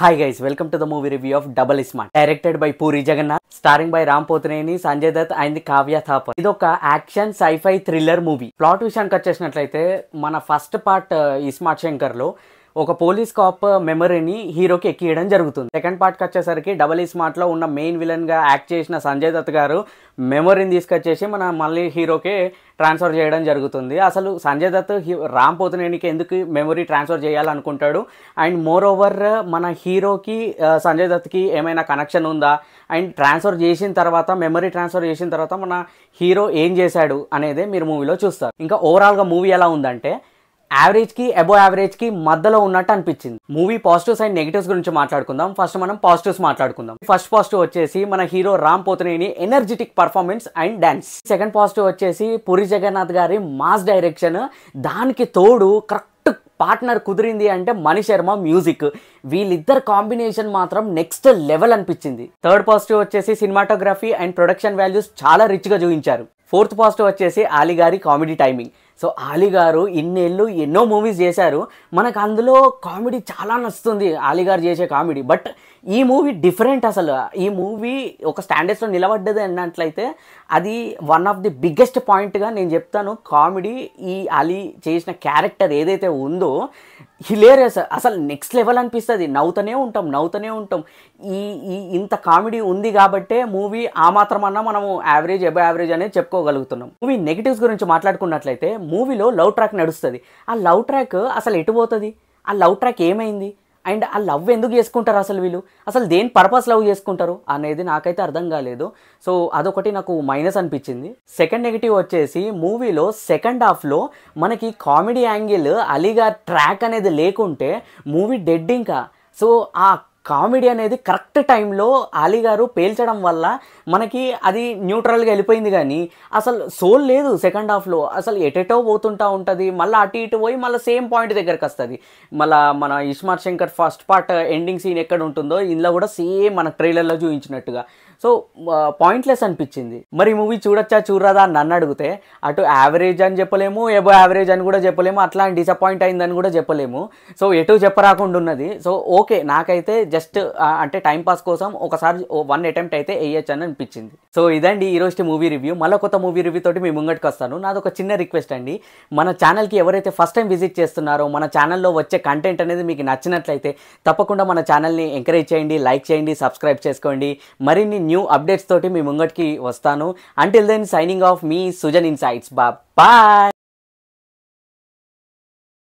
hi guys welcome to the movie review of double Ismart directed by Puri Jagannadh starring by Ram Pothineni Sanjay Dutt and Kavya Thapar ఇది ఒక action scifi thriller movie plot విషయానికి వచ్చేసినట్లయితే మన first part ఇస్మాట్ Shankar లో ఒక పోలీస్ కాప్ మెమరీని హీరోకి ఎక్కియడం జరుగుతుంది సెకండ్ పార్ట్కి వచ్చేసరికి డబల్ ఈ స్మార్ట్లో ఉన్న మెయిన్ విలన్గా యాక్ట్ చేసిన సంజయ్ దత్ గారు మెమరీని తీసుకొచ్చేసి మన మళ్ళీ హీరోకి ట్రాన్స్ఫర్ చేయడం జరుగుతుంది అసలు సంజయ్ దత్ రామ్ పోతనేనికి ఎందుకు మెమరీ ట్రాన్స్ఫర్ చేయాలనుకుంటాడు అండ్ మోర్ ఓవర్ మన హీరోకి సంజయ్ దత్కి ఏమైనా కనెక్షన్ ఉందా అండ్ ట్రాన్స్ఫర్ చేసిన తర్వాత మెమరీ ట్రాన్స్ఫర్ చేసిన తర్వాత మన హీరో ఏం చేశాడు అనేది మీరు మూవీలో చూస్తారు ఇంకా ఓవరాల్గా మూవీ ఎలా ఉందంటే యావరేజ్కి అబో కి మధ్యలో ఉన్నట్టు అనిపించింది మూవీ పాజిటివ్స్ అండ్ నెగిటివ్స్ గురించి మాట్లాడుకుందాం ఫస్ట్ మనం పాజిటివ్స్ మాట్లాడుకుందాం ఫస్ట్ పాజిటివ్ వచ్చేసి మన hero Ram Pothineni energetic performance and dance second positive వచ్చేసి పురి జగన్నాథ్ గారి మాస్ డైరెక్షన్ దానికి తోడు కరెక్ట్ పార్ట్నర్ కుదిరింది అంటే మణి శర్మ మ్యూజిక్ వీళ్ళిద్దరు కాంబినేషన్ మాత్రం నెక్స్ట్ లెవెల్ అనిపించింది థర్డ్ పాజిటివ్ వచ్చేసి సినిమాటోగ్రఫీ అండ్ ప్రొడక్షన్ వాల్యూస్ చాలా రిచ్గా చూపించారు ఫోర్త్ పాజిటివ్ వచ్చేసి ఆలీ గారి కామెడీ టైమింగ్ సో ఆలీ గారు ఇన్నేళ్ళు ఎన్నో మూవీస్ చేశారు మనకు అందులో కామెడీ చాలా నచ్చుతుంది ఆలీ గారు చేసే కామెడీ బట్ ఈ మూవీ డిఫరెంట్ అసలు ఈ మూవీ ఒక స్టాండర్డ్స్లో నిలబడ్డది అన్నట్లయితే అది వన్ ఆఫ్ ది బిగ్గెస్ట్ పాయింట్గా నేను చెప్తాను కామెడీ ఈ అలీ చేసిన క్యారెక్టర్ ఏదైతే ఉందో హిలేరియస్ అసలు నెక్స్ట్ లెవెల్ అనిపిస్తుంది నవ్వుతూనే ఉంటాం నవ్వుతూనే ఉంటాం ఈ ఈ ఇంత కామెడీ ఉంది కాబట్టే మూవీ ఆ మాత్రమన్నా మనము యావరేజ్ ఎబో యావరేజ్ అనేది చెప్పుకోగలుగుతున్నాం మూవీ నెగిటివ్స్ గురించి మాట్లాడుకున్నట్లయితే మూవీలో లవ్ ట్రాక్ నడుస్తుంది ఆ లవ్ ట్రాక్ అసలు ఎటు పోతుంది ఆ లవ్ ట్రాక్ ఏమైంది అండ్ ఆ లవ్ ఎందుకు చేసుకుంటారు అసలు వీళ్ళు అసలు దేని పర్పస్ లవ్ చేసుకుంటారు అనేది నాకైతే అర్థం కాలేదు సో అదొకటి నాకు మైనస్ అనిపించింది సెకండ్ నెగిటివ్ వచ్చేసి మూవీలో సెకండ్ హాఫ్లో మనకి కామెడీ యాంగిల్ అలీగా ట్రాక్ అనేది లేకుంటే మూవీ డెడ్ ఇంకా సో ఆ కామెడీ అనేది కరెక్ట్ టైంలో అలీ గారు పేల్చడం వల్ల మనకి అది న్యూట్రల్గా వెళ్ళిపోయింది కానీ అసలు సోల్ లేదు సెకండ్ హాఫ్లో అసలు ఎటెటో పోతుంటా ఉంటుంది మళ్ళీ అటు ఇటు పోయి మళ్ళీ సేమ్ పాయింట్ దగ్గరికి వస్తుంది మళ్ళీ మన Ismart Shankar first part ending scene ఎక్కడ ఉంటుందో ఇందులో కూడా సేమ్ మన ట్రైలర్లో చూపించినట్టుగా సో పాయింట్లెస్ అనిపించింది మరి మూవీ చూడొచ్చా చూడరాదా అని నన్ను అడిగితే అటు యావరేజ్ అని చెప్పలేము ఎబో యావరేజ్ అని కూడా చెప్పలేము అట్లా డిసప్పాయింట్ అయిందని కూడా చెప్పలేము సో ఎటు చెప్పరాకుండా ఉన్నది సో ఓకే నాకైతే జస్ట్ అంటే టైంపాస్ కోసం ఒకసారి వన్ అటెంప్ట్ అయితే వేయచ్చు అని అనిపించింది సో ఇదండి ఈరోజు మూవీ రివ్యూ మళ్ళీ కొత్త మూవీ రివ్యూ తోటి మీ ముంగటికి వస్తాను నాది ఒక చిన్న రిక్వెస్ట్ అండి మన ఛానల్కి ఎవరైతే ఫస్ట్ టైం విజిట్ చేస్తున్నారో మన ఛానల్లో వచ్చే కంటెంట్ అనేది మీకు నచ్చినట్లయితే తప్పకుండా మన ఛానల్ని ఎంకరేజ్ చేయండి లైక్ చేయండి సబ్స్క్రైబ్ చేసుకోండి మరిన్ని న్యూ అప్డేట్స్ తోటి మీ ముంగటికి వస్తాను అంటిల్ దెన్ సైనింగ్ ఆఫ్ మీ సుజన్ ఇన్సైట్స్ బా బాయ్